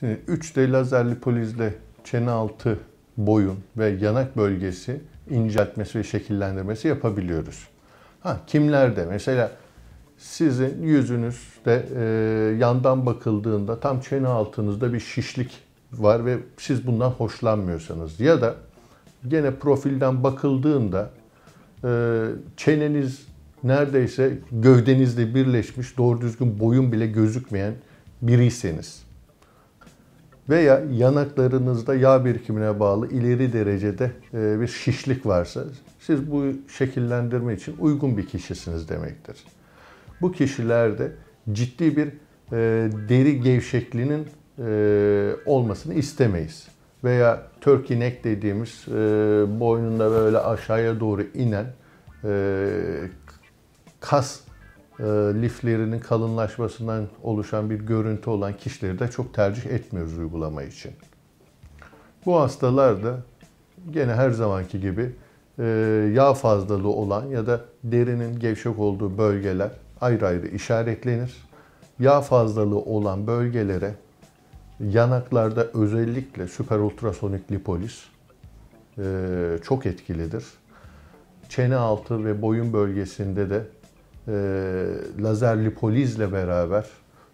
Şimdi ee, 3D lazerli polizle çene altı, boyun ve yanak bölgesi inceltmesi ve şekillendirmesi yapabiliyoruz. Ha kimlerde? Mesela sizin yüzünüzde e, yandan bakıldığında tam çene altınızda bir şişlik var ve siz bundan hoşlanmıyorsanız ya da gene profilden bakıldığında e, çeneniz neredeyse gövdenizle birleşmiş doğru düzgün boyun bile gözükmeyen biriyseniz veya yanaklarınızda yağ birikimine bağlı ileri derecede e, bir şişlik varsa siz bu şekillendirme için uygun bir kişisiniz demektir. Bu kişilerde ciddi bir e, deri gevşekliğinin e, olmasını istemeyiz. Veya törkinek dediğimiz boynunda böyle aşağıya doğru inen kas e, liflerinin kalınlaşmasından oluşan bir görüntü olan kişileri de çok tercih etmiyoruz uygulama için. Bu hastalarda gene her zamanki gibi e, yağ fazlalığı olan ya da derinin gevşek olduğu bölgeler ayrı ayrı işaretlenir. Yağ fazlalığı olan bölgelere yanaklarda özellikle süper ultrasonik lipolis e, çok etkilidir. Çene altı ve boyun bölgesinde de e, lazer lipolizle beraber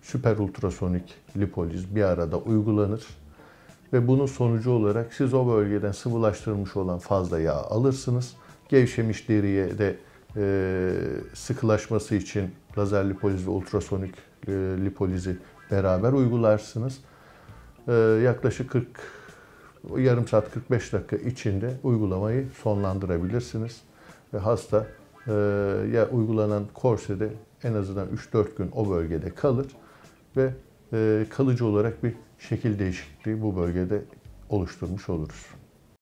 süper ultrasonik lipoliz bir arada uygulanır. Ve bunun sonucu olarak siz o bölgeden sıvılaştırmış olan fazla yağ alırsınız. Gevşemiş deriye de e, sıkılaşması için lazer lipoliz ve ultrasonik e, lipolizi beraber uygularsınız. E, yaklaşık 40 yarım saat 45 dakika içinde uygulamayı sonlandırabilirsiniz ve hasta ee, ya uygulanan korsede en azından 3-4 gün o bölgede kalır ve e, kalıcı olarak bir şekil değişikliği bu bölgede oluşturmuş oluruz.